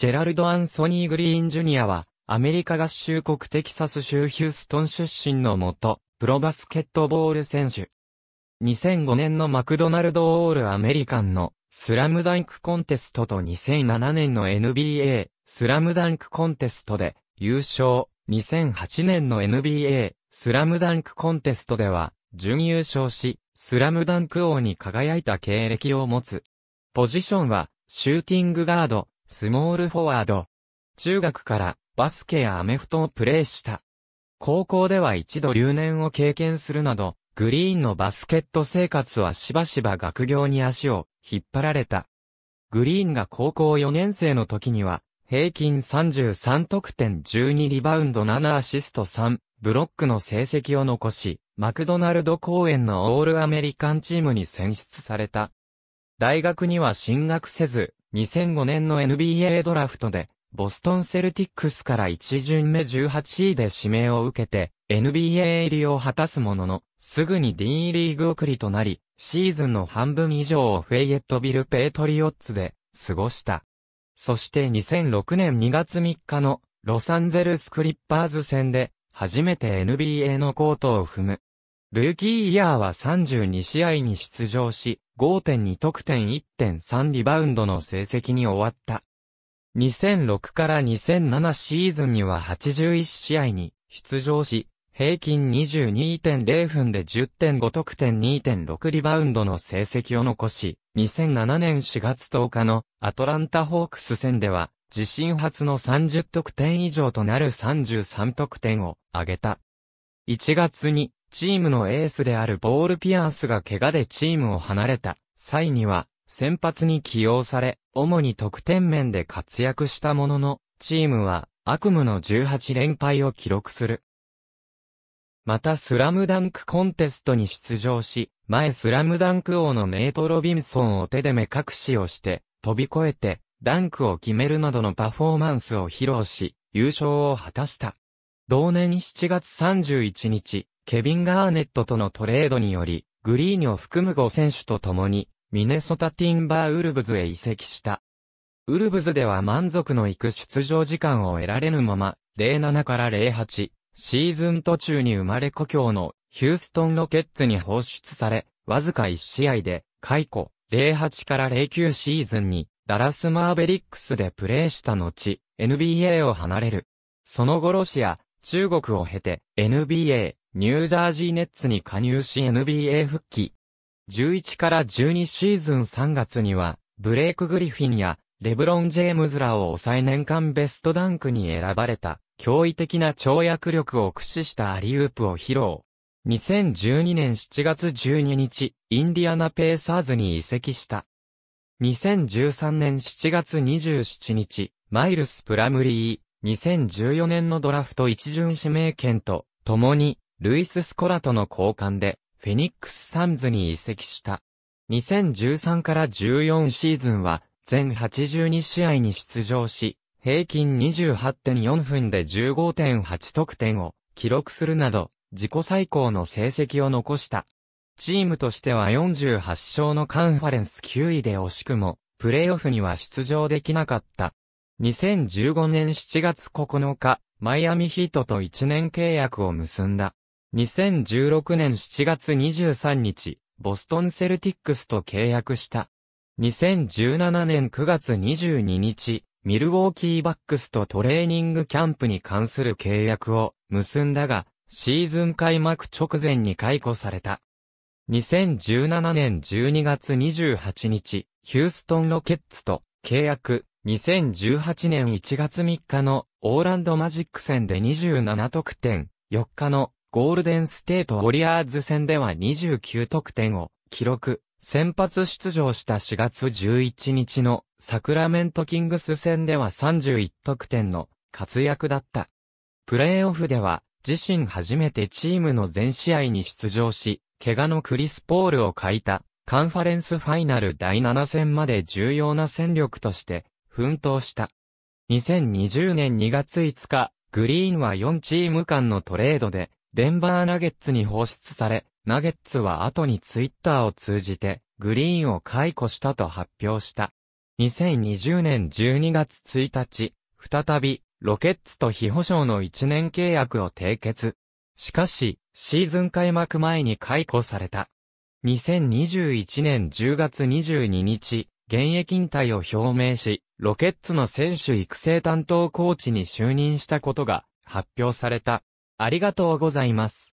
ジェラルド・アンソニー・グリーン・ジュニアは、アメリカ合衆国テキサス州ヒューストン出身のもと、プロバスケットボール選手。2005年のマクドナルド・オール・アメリカンのスラムダンクコンテストと2007年の NBA スラムダンクコンテストで優勝、2008年の NBA スラムダンクコンテストでは準優勝し、スラムダンク王に輝いた経歴を持つ。ポジションはシューティングガード、スモールフォワード。中学からバスケやアメフトをプレーした。高校では一度留年を経験するなど、グリーンのバスケット生活はしばしば学業に足を引っ張られた。グリーンが高校4年生の時には、平均33得点12リバウンド7アシスト3、ブロックの成績を残し、マクドナルド公演のオールアメリカンチームに選出された。大学には進学せず、2005年の NBA ドラフトで、ボストンセルティックスから1巡目18位で指名を受けて、NBA 入りを果たすものの、すぐに D リーグ送りとなり、シーズンの半分以上をフェイエットビル・ペイトリオッツで過ごした。そして2006年2月3日のロサンゼルス・クリッパーズ戦で、初めて NBA のコートを踏む。ルーキーイヤーは32試合に出場し、5.2得点1.3リバウンドの成績に終わった。2006から2007シーズンには81試合に出場し、平均22.0分で10.5得点2.6リバウンドの成績を残し、2007年4月10日のアトランタホークス戦では、自身初の30得点以上となる33得点を挙げた。1月にチームのエースであるボールピアースが怪我でチームを離れた際には、先発に起用され、主に得点面で活躍したものの、チームは悪夢の18連敗を記録する。またスラムダンクコンテストに出場し、前スラムダンク王のネイト・ロビンソンを手で目隠しをして、飛び越えて、ダンクを決めるなどのパフォーマンスを披露し、優勝を果たした。同年7月31日、ケビン・ガーネットとのトレードにより、グリーニを含む5選手と共に、ミネソタ・ティンバー・ウルブズへ移籍した。ウルブズでは満足のいく出場時間を得られぬまま、07から08、シーズン途中に生まれ故郷のヒューストンロケッツに放出され、わずか1試合で、解雇、08から09シーズンに、ダラス・マーベリックスでプレーした後、NBA を離れる。その後ロシア、中国を経て NBA、ニュージャージーネッツに加入し NBA 復帰。11から12シーズン3月には、ブレイク・グリフィンや、レブロン・ジェームズらを抑え年間ベストダンクに選ばれた、驚異的な跳躍力を駆使したアリウープを披露。2012年7月12日、インディアナ・ペーサーズに移籍した。2013年7月27日、マイルス・プラムリー、2014年のドラフト一巡指名権と、共に、ルイス・スコラとの交換で、フェニックス・サンズに移籍した。2013から14シーズンは、全82試合に出場し、平均28.4分で15.8得点を記録するなど、自己最高の成績を残した。チームとしては48勝のカンファレンス9位で惜しくも、プレイオフには出場できなかった。2015年7月9日、マイアミヒートと1年契約を結んだ。2016年7月23日、ボストンセルティックスと契約した。2017年9月22日、ミルウォーキーバックスとトレーニングキャンプに関する契約を結んだが、シーズン開幕直前に解雇された。2017年12月28日、ヒューストンロケッツと契約、2018年1月3日のオーランドマジック戦で27得点、4日のゴールデンステートウォリアーズ戦では29得点を記録、先発出場した4月11日のサクラメントキングス戦では31得点の活躍だった。プレイオフでは自身初めてチームの全試合に出場し、怪我のクリス・ポールを欠いたカンファレンスファイナル第7戦まで重要な戦力として奮闘した。2020年2月5日、グリーンは4チーム間のトレードで、デンバーナゲッツに放出され、ナゲッツは後にツイッターを通じて、グリーンを解雇したと発表した。2020年12月1日、再び、ロケッツと非保証の1年契約を締結。しかし、シーズン開幕前に解雇された。2021年10月22日、現役引退を表明し、ロケッツの選手育成担当コーチに就任したことが発表された。ありがとうございます。